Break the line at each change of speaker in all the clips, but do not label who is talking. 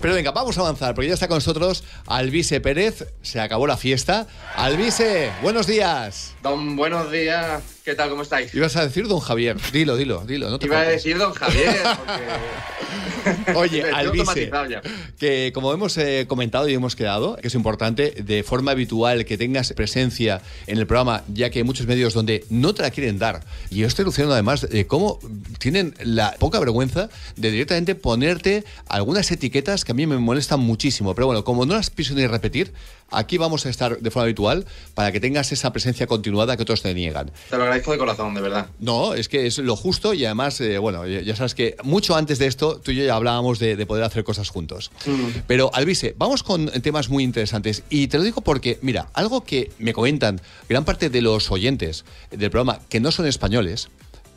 Pero venga, vamos a avanzar, porque ya está con nosotros Alvise Pérez. Se acabó la fiesta. Alvise, buenos días. Don, buenos días. ¿Qué tal? ¿Cómo estáis? Ibas a decir don Javier. Dilo, dilo, dilo. Iba a decir don Javier. Porque... Oye, Alvise, que como hemos eh, comentado y hemos quedado, que es importante de forma habitual que tengas presencia en el programa, ya que hay muchos medios donde no te la quieren dar. Y yo estoy luciendo además de cómo tienen la poca vergüenza de directamente ponerte algunas etiquetas que a mí me molestan muchísimo. Pero bueno, como no las pienso ni repetir, Aquí vamos a estar de forma habitual para que tengas esa presencia continuada que otros te niegan.
Te lo agradezco de corazón, de verdad. No, es que
es lo justo y además, eh, bueno, ya sabes que mucho antes de esto tú y yo ya hablábamos de, poder hacer cosas juntos. Mm. Pero, Alvise, vamos con temas muy interesantes y te lo digo porque, mira, algo que me comentan gran parte de los oyentes del programa que no son españoles,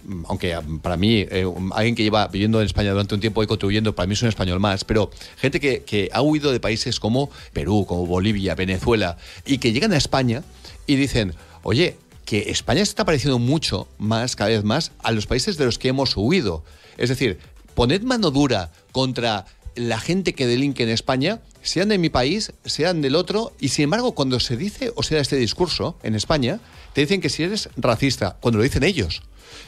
Mm, aunque ah, para mí, eh, alguien que lleva viviendo en España durante un tiempo y contribuyendo, para mí es un español más, pero gente que, que ha huido de países como Perú, como Bolivia, Venezuela, y que llegan a España y dicen, oye, que España se está pareciendo mucho más, cada vez más, a los países de los que hemos huido. Es decir, poned mano dura contra la gente que delinque en España, sean de mi país, sean del otro, y sin embargo, cuando se dice o se da este discurso en España, te dicen que si eres racista, cuando lo dicen ellos.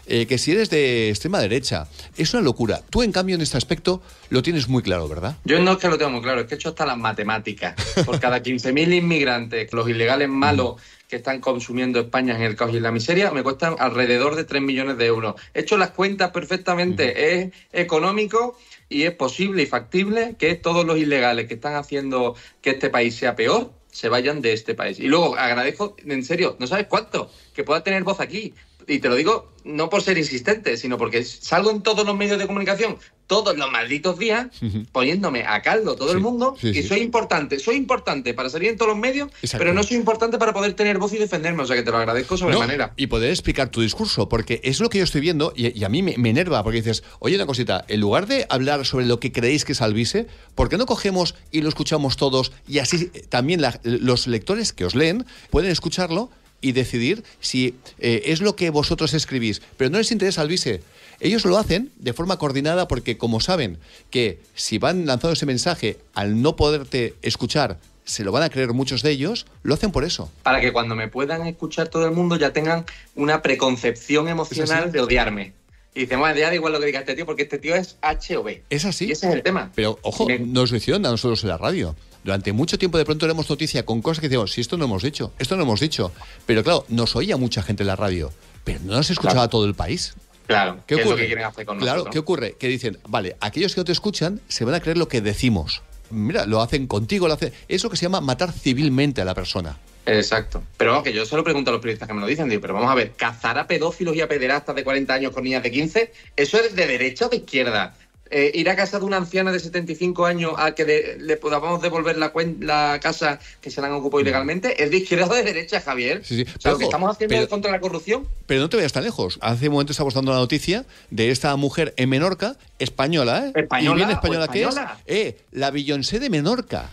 Eh, que si eres de extrema derecha. Es una locura. Tú, en cambio, en este aspecto lo tienes muy claro, ¿verdad?
Yo no es que lo tengo muy claro, es que he hecho hasta las matemáticas. Por cada 15.000 inmigrantes, los ilegales malos que están consumiendo España en el caos y la miseria, me cuestan alrededor de 3 millones de euros. He hecho las cuentas perfectamente, es económico y es posible y factible que todos los ilegales que están haciendo que este país sea peor, se vayan de este país. Y luego agradezco, en serio, no sabes cuánto, que pueda tener voz aquí. Y te lo digo no por ser insistente, sino porque salgo en todos los medios de comunicación todos los malditos días poniéndome a caldo todo el mundo que y soy importante, soy importante para salir en todos los medios, pero no soy importante para poder tener voz y defenderme, o sea que te lo agradezco sobremanera.
No, y poder explicar tu discurso, porque es lo que yo estoy viendo y, a mí me, enerva, porque dices, oye una cosita, en lugar de hablar sobre lo que creéis que salvise ¿por qué no cogemos y lo escuchamos todos y así también los lectores que os leen pueden escucharlo y decidir si eh, es lo que vosotros escribís. Pero no les interesa al vice. Ellos lo hacen de forma coordinada porque como saben que si van lanzando ese mensaje al no poderte escuchar, se lo van a creer muchos de ellos, lo hacen por eso.
Para que cuando me puedan escuchar todo el mundo ya tengan una preconcepción emocional de odiarme. Y dicen, bueno, ya da igual lo que diga este tío, porque este tío es H o B. Es así. Y ese
es el tema. Pero ojo, no nos lo hicieron a nosotros en la radio durante mucho tiempo de pronto éramos noticia con cosas que decíamos, si esto no hemos dicho, esto no hemos dicho. Pero claro, nos oía mucha gente en la radio, pero no nos escuchaba todo el país.
Claro, ¿qué, ocurre? que claro, ¿qué
ocurre? Que dicen, vale, aquellos que no te escuchan se van a creer lo que decimos. Mira, lo hacen contigo, lo hacen. eso que se llama matar civilmente a la persona.
Exacto. Pero vamos, que yo solo pregunto a los periodistas que me lo dicen, digo, pero vamos a ver, cazar a pedófilos y a pederastas de 40 años con niñas de 15, ¿eso es de derecha o de izquierda? Eh, ir a casa de una anciana de 75 años a que le podamos devolver la, casa que se la han ocupado mm. ilegalmente es de izquierda o de derecha, Javier.
Sí, sí. estamos
haciendo contra la corrupción.
Pero no te vayas tan lejos. Hace un momento estamos dando la noticia de esta mujer en Menorca, española, ¿eh? Española, y bien española, qué que es. Eh, la Beyoncé de Menorca,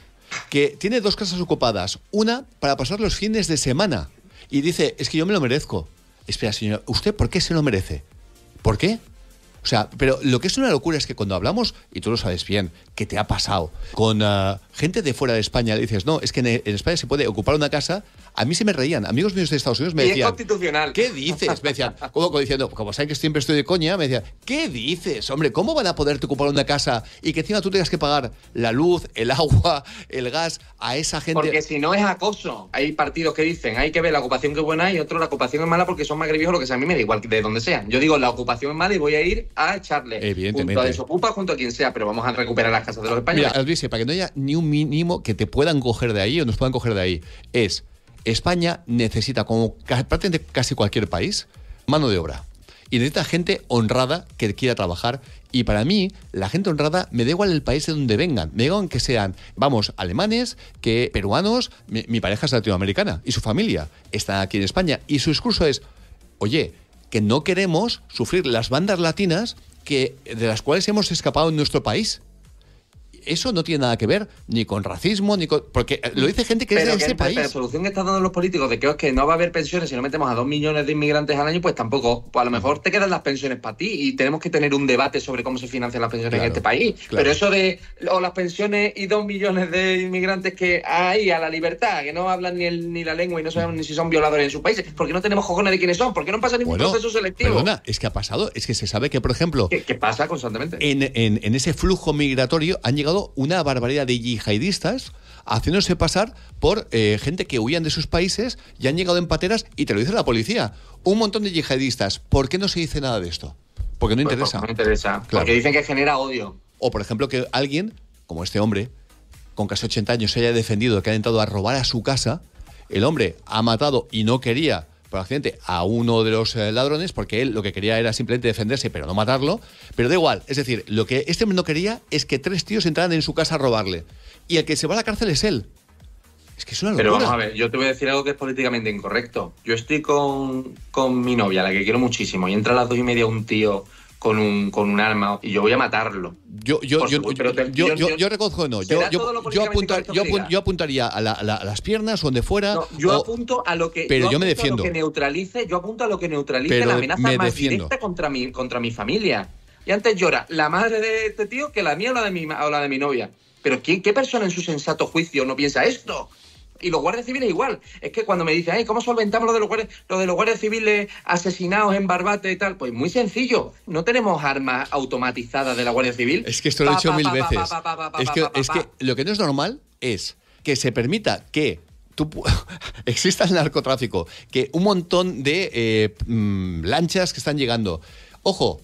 que tiene dos casas ocupadas. Una para pasar los fines de semana. Y dice, es que yo me lo merezco. Espera, señor. ¿usted por qué se lo merece? ¿Por qué? O sea, pero lo que es una locura es que cuando hablamos, y tú lo sabes bien, que te ha pasado, con ah, gente de fuera de España le dices, no, es que en, España se puede ocupar una casa, a mí se me reían, amigos míos de Estados Unidos me y decían... Es constitucional. ¿Qué dices? Me decían, como diciendo, como sabes que siempre estoy de coña, me decían, ¿qué dices? Hombre, ¿cómo van a poderte ocupar una casa y que encima tú tengas que pagar
la luz, el agua, el gas a esa gente? Porque si no es acoso. Hay partidos que dicen, hay que ver la ocupación que es buena y otro la ocupación es mala porque son más o lo que sea. A mí me da igual, de donde sean. Yo digo, la ocupación es mala y voy a ir a echarle. Evidentemente. Junto a junto a quien sea, pero vamos a recuperar las casas de los españoles.
Mira, para que no haya ni un mínimo que te puedan coger de ahí o nos puedan coger de ahí, es España necesita, como prácticamente casi cualquier país, mano de obra. Y necesita gente honrada que quiera trabajar. Y para mí, la gente honrada me da igual el país de donde vengan. Me da igual que sean, vamos, alemanes, que peruanos. Mi, mi pareja es latinoamericana y su familia está aquí en España. Y su discurso es, oye, que no queremos sufrir las bandas latinas que, de las cuales hemos escapado en nuestro país eso no tiene nada que ver ni con racismo, ni Porque eh, lo dice gente que es de ese país. la
solución que están dando los políticos de que oh, que no va a haber pensiones si no metemos a dos millones de inmigrantes al año, pues tampoco. Pues a lo mejor te quedan las pensiones para ti y tenemos que tener un debate sobre cómo se financian las pensiones en este país. Pero eso de o oh, las pensiones y dos millones de inmigrantes que hay a la libertad, que no hablan ni, el, ni la lengua y no saben ni si son violadores en sus países, porque no tenemos cojones de quiénes son, porque no pasa ningún proceso selectivo.
es que ha pasado, es que se sabe que, por ejemplo. ¿Qué, pasa constantemente? en, en ese flujo migratorio han llegado una barbaridad de yihadistas haciéndose pasar por eh, gente que huían de sus países y han llegado en pateras y te lo dice la policía. Un montón de yihadistas. ¿Por qué no se dice nada de esto? Porque no pues interesa. Porque no interesa. Porque dicen que genera odio. O por ejemplo que alguien, como este hombre, con casi 80 años se haya defendido que ha intentado a robar a su casa, el hombre ha matado y no quería por accidente a uno de los eh, ladrones porque él lo que quería era simplemente defenderse pero no matarlo. Pero da igual, es decir, lo que este no quería es que tres tíos entraran en su casa a robarle. Y el que se va a la cárcel es él. Es que es una locura. Pero vamos a ver, yo
te voy a decir algo que es políticamente incorrecto. Yo estoy con, con mi novia, la que quiero muchísimo, y entra a las dos y media un tío con un, con un arma y yo voy a matarlo. Yo, yo, yo, yo, yo, no. Yo, apuntar, yo,
apuntaría a, las piernas o donde fuera. yo
apunto a lo que. Pero yo, me defiendo. neutralice, yo apunto a lo que neutralice la amenaza más directa contra mi, contra mi familia. Y antes llora la madre de este tío que la mía o la de mi, de mi novia. Pero ¿qué persona en su sensato juicio no piensa esto? Y los guardias civiles igual. Es que cuando me dicen, Ay, ¿cómo solventamos lo de, los guardias, de los guardias civiles asesinados en Barbate y tal? Pues muy sencillo. No tenemos armas automatizadas de la Guardia Civil. Es que esto lo he dicho mil veces. Es que
lo que no es normal es que se permita que Tú, exista el narcotráfico, que un montón de eh, mm, lanchas que están llegando. Ojo,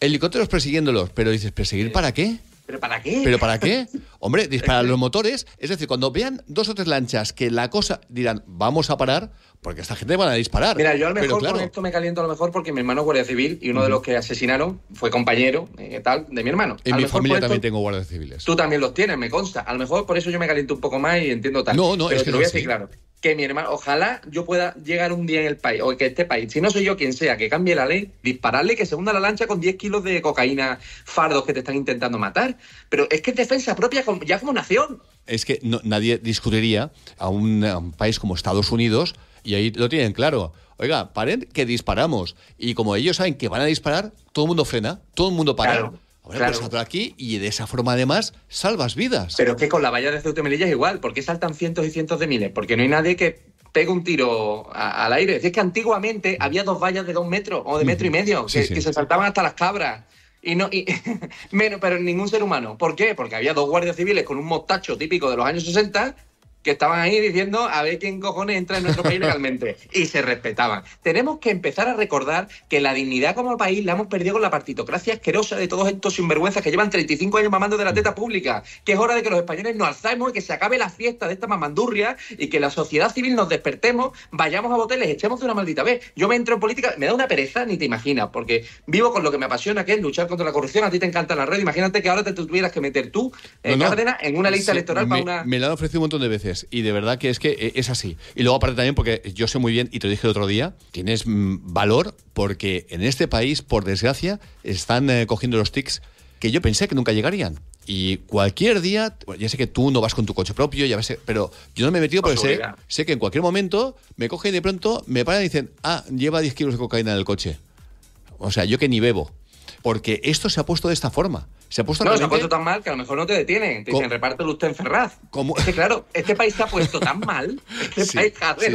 helicópteros persiguiéndolos, pero dices, ¿perseguir para qué? ¿Pero para qué? ¿Pero para qué? Hombre, disparar los motores. Es decir, cuando vean dos o tres lanchas que la cosa dirán, vamos a parar, porque esta gente van a disparar. Mira, yo a lo mejor con esto
me caliento a lo mejor porque mi hermano es guardia civil y uno de los que asesinaron fue compañero eh, tal de mi hermano. En mi familia también tengo
guardias civiles.
Tú también los tienes, me consta. A lo mejor por eso yo me caliento un poco más y entiendo tal. No, no, Pero lo voy a decir claro que mi hermano, ojalá yo pueda llegar un día en el país, o que este país, si no soy yo quien sea, que cambie la ley, dispararle que se hunda la lancha con 10 kilos de cocaína fardos que te están intentando matar. Pero es que es defensa propia ya como nación.
Es que nadie discutiría a un, país como Estados Unidos, y ahí lo tienen claro. Oiga, paren que disparamos. Y como ellos saben que van a disparar,
todo el mundo frena, todo el mundo para. Habrá pues claro. aquí
y de esa forma además salvas
vidas. Pero es que con la valla de Ceuta y Melilla es igual, porque saltan cientos y cientos de miles, porque no hay nadie que pegue un tiro al aire. Es que antiguamente había dos vallas de dos metros o de metro y medio que, se saltaban hasta las cabras. Y no, y, menos, pero ningún ser humano. ¿Por qué? Porque había dos guardias civiles con un mostacho típico de los años 60 que estaban ahí diciendo a ver quién cojones entra en nuestro país legalmente. y se respetaban. Tenemos que empezar a recordar que la dignidad como país la hemos perdido con la partitocracia asquerosa de todos estos sinvergüenzas que llevan 35 años mamando de la teta pública. Que es hora de que los españoles nos alzamos y que se acabe la fiesta de esta mamandurria y que la sociedad civil nos despertemos, vayamos a votar echemos de una maldita vez. Yo me entro en política, me da una pereza, ni te imaginas, porque vivo con lo que me apasiona, que es luchar contra la corrupción. A ti te encanta la red. Imagínate que ahora te tuvieras que meter tú, eh, en en una lista electoral para una. Me
la han ofrecido un montón de veces. Y de verdad que es que eh, es así. Y luego aparte también, porque yo sé muy bien, y te lo dije el otro día, tienes mm, valor porque en este país, por desgracia, están eh, cogiendo los tics que yo pensé que nunca llegarían. Y cualquier día, ya sé que tú no vas con tu coche propio, ya pero yo no me he metido porque sé, sé, que en cualquier momento me cogen y de pronto me paran y dicen, ah, lleva 10 kilos de cocaína en el coche. O sea, yo que ni bebo. Porque esto se ha puesto de esta forma. Se ha puesto no, se ha puesto
tan mal que a lo mejor no te detienen. Te ¿Cómo? dicen, repártelo usted en Ferraz. claro, este país se ha puesto tan mal. Este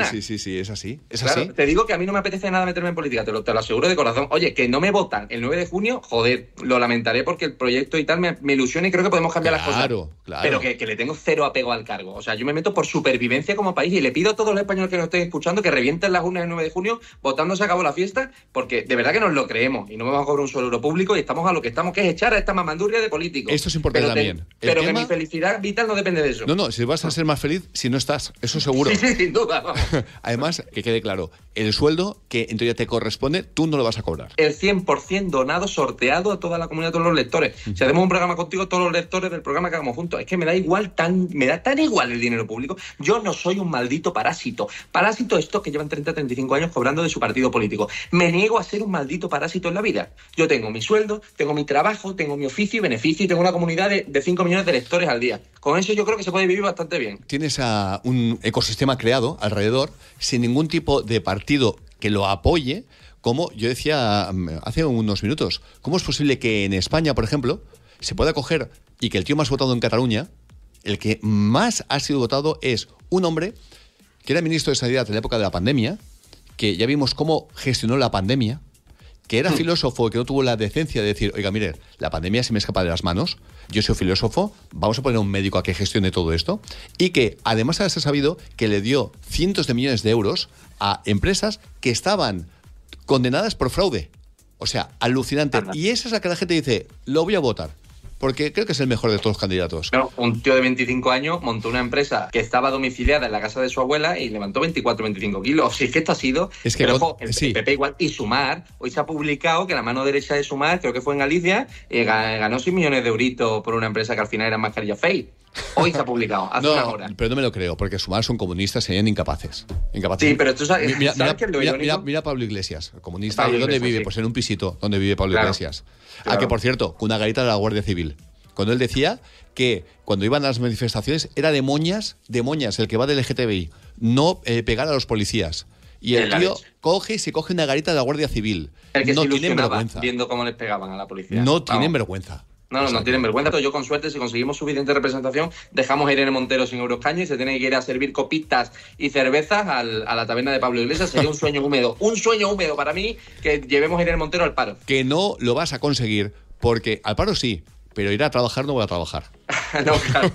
Sí, sí, sí, es así. Es así. Te digo que a mí no me apetece nada meterme en política, te lo, te aseguro de corazón. Oye, que no me votan el 9 de junio, joder, lo lamentaré porque el proyecto y tal me, me ilusiona y creo que podemos cambiar las cosas. Claro, claro. Pero que, le tengo cero apego al cargo. O sea, yo me meto por supervivencia como país y le pido a todos los españoles que nos estén escuchando que revienten las urnas el 9 de junio, votándose a acabó la fiesta, porque de verdad que nos lo creemos y no vamos a cobrar un solo euro público y estamos a lo que estamos, que es echar a esta mamandura de político. Esto es importante también. pero que mi felicidad vital no depende de eso.
No, no, si vas a ser más feliz si no estás, eso seguro.
Sí, sin duda. Además, que quede claro, el sueldo que en teoría te corresponde, tú no lo vas a cobrar. El 100% donado, sorteado a toda la comunidad, a todos los lectores. Mm. Si hacemos un programa contigo, todos los lectores del programa que hagamos juntos, es que me da igual tan, me da tan igual el dinero público. Yo no soy un maldito parásito. Parásito estos que llevan 30, 35 años cobrando de su partido político. Me niego a ser un maldito parásito en la vida. Yo tengo mi sueldo, tengo mi trabajo, tengo mi oficio beneficio y tengo una comunidad de, 5 millones de electores al día. Con eso yo creo que se puede vivir bastante bien.
Tienes un ecosistema creado alrededor sin ningún tipo de partido que lo apoye, como yo decía mm, hace unos minutos. ¿Cómo es posible que en España, por ejemplo, se pueda coger y que el tío más votado en Cataluña, el que más ha sido votado es un hombre que era ministro de Sanidad en la época de la pandemia, que ya vimos cómo gestionó la pandemia, que era filósofo que no tuvo la decencia de decir, oiga, mire, la pandemia se me escapa de las manos, yo soy filósofo, vamos a poner a un médico a que gestione todo esto, y que además se ha sabido que le dio cientos de millones de euros a empresas que estaban condenadas por fraude. O sea, alucinante. Y esa es la que la gente dice, lo voy a votar porque creo que es el mejor de todos los candidatos.
Bueno, un tío de 25 años montó una empresa que estaba domiciliada en la casa de su abuela y levantó 24, 25 kilos. O es que esto ha sido. Es que pero, ojo, el, PP igual. Y Sumar, hoy se ha publicado que la mano derecha de Sumar, creo que fue en Galicia, eh, ganó 6 millones de euritos por una empresa que al final era mascarilla fake. Hoy se ha publicado, hace no,
Pero no me lo creo, porque sumar son comunistas, serían incapaces. Sí, pero tú sabes, mira, ¿sabes Pablo Iglesias, comunista. ¿Dónde vive? Pues en un pisito, donde vive Pablo Iglesias. A ah, que por cierto, con una garita de la Guardia Civil. Cuando él decía que cuando iban a las manifestaciones era de moñas, de moñas, el que va del LGTBI, no eh, pegar a los policías. Y el tío coge y se coge una garita de la Guardia Civil. no tienen vergüenza. Viendo
cómo les pegaban a la policía. No tienen vergüenza. No, no, no tienen vergüenza. Yo con suerte, si conseguimos suficiente representación, dejamos a Irene Montero sin Euroscaño y se tiene que ir a servir copitas y cervezas a la taberna de Pablo Iglesias. Sería un sueño húmedo, un sueño húmedo para mí que llevemos a Irene Montero al paro. Que no
lo vas a conseguir, porque al paro sí, pero ir a trabajar no voy a trabajar. no, claro.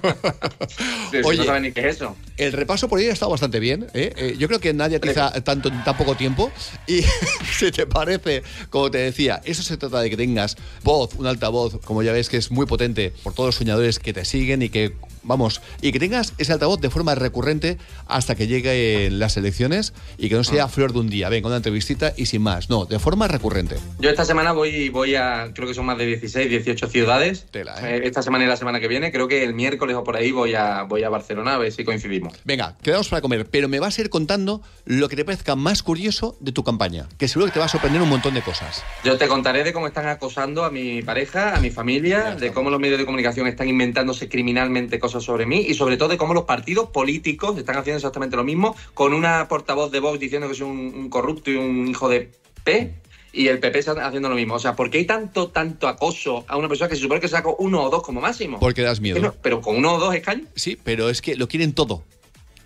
no eso. El repaso por ahí ha estado bastante bien. ¿eh? Eh, yo creo que nadie utiliza tanto, tan poco tiempo. Y si te parece, como te decía, eso se trata de que tengas voz, un altavoz, como ya ves que es muy potente por todos los soñadores que te siguen y que, vamos, y que tengas ese altavoz de forma recurrente hasta que lleguen las elecciones y que no sea ah. flor de un día. Venga, una entrevistita y sin más. No, de forma recurrente.
Yo esta semana voy, voy a, creo que son más de 16, 18 ciudades. ¿eh? Esta semana y la semana que viene creo que el miércoles o por ahí voy a, voy a Barcelona a ver si coincidimos. Venga,
quedamos para comer, pero me vas a ir contando lo que te parezca más curioso de tu campaña, que seguro que te va a sorprender un montón de cosas.
Yo te contaré de cómo están acosando a mi pareja, a mi familia, de cómo los medios de comunicación están inventándose criminalmente cosas sobre mí y sobre todo de cómo los partidos políticos están haciendo exactamente lo mismo con una portavoz de Vox diciendo que soy un corrupto y un hijo de P y el PP está haciendo lo mismo. O sea, ¿por qué hay tanto, tanto acoso a una persona que se supone que sacó uno o dos como máximo? Porque
das miedo. pero con uno o dos escaños. Sí, pero es que lo quieren todo.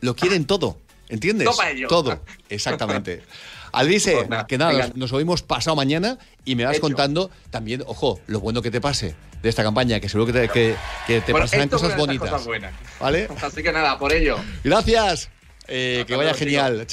Lo quieren ah. todo. ¿Entiendes? Todo, todo. exactamente. Alvise, pues que nada, nos, oímos pasado mañana y me vas contando también, ojo, lo bueno que te pase de esta campaña, que seguro que te, que, te bueno, pasarán cosas bonitas.
¿Vale? Así que nada, por ello.
Gracias. Eh, que vaya genial. Chao.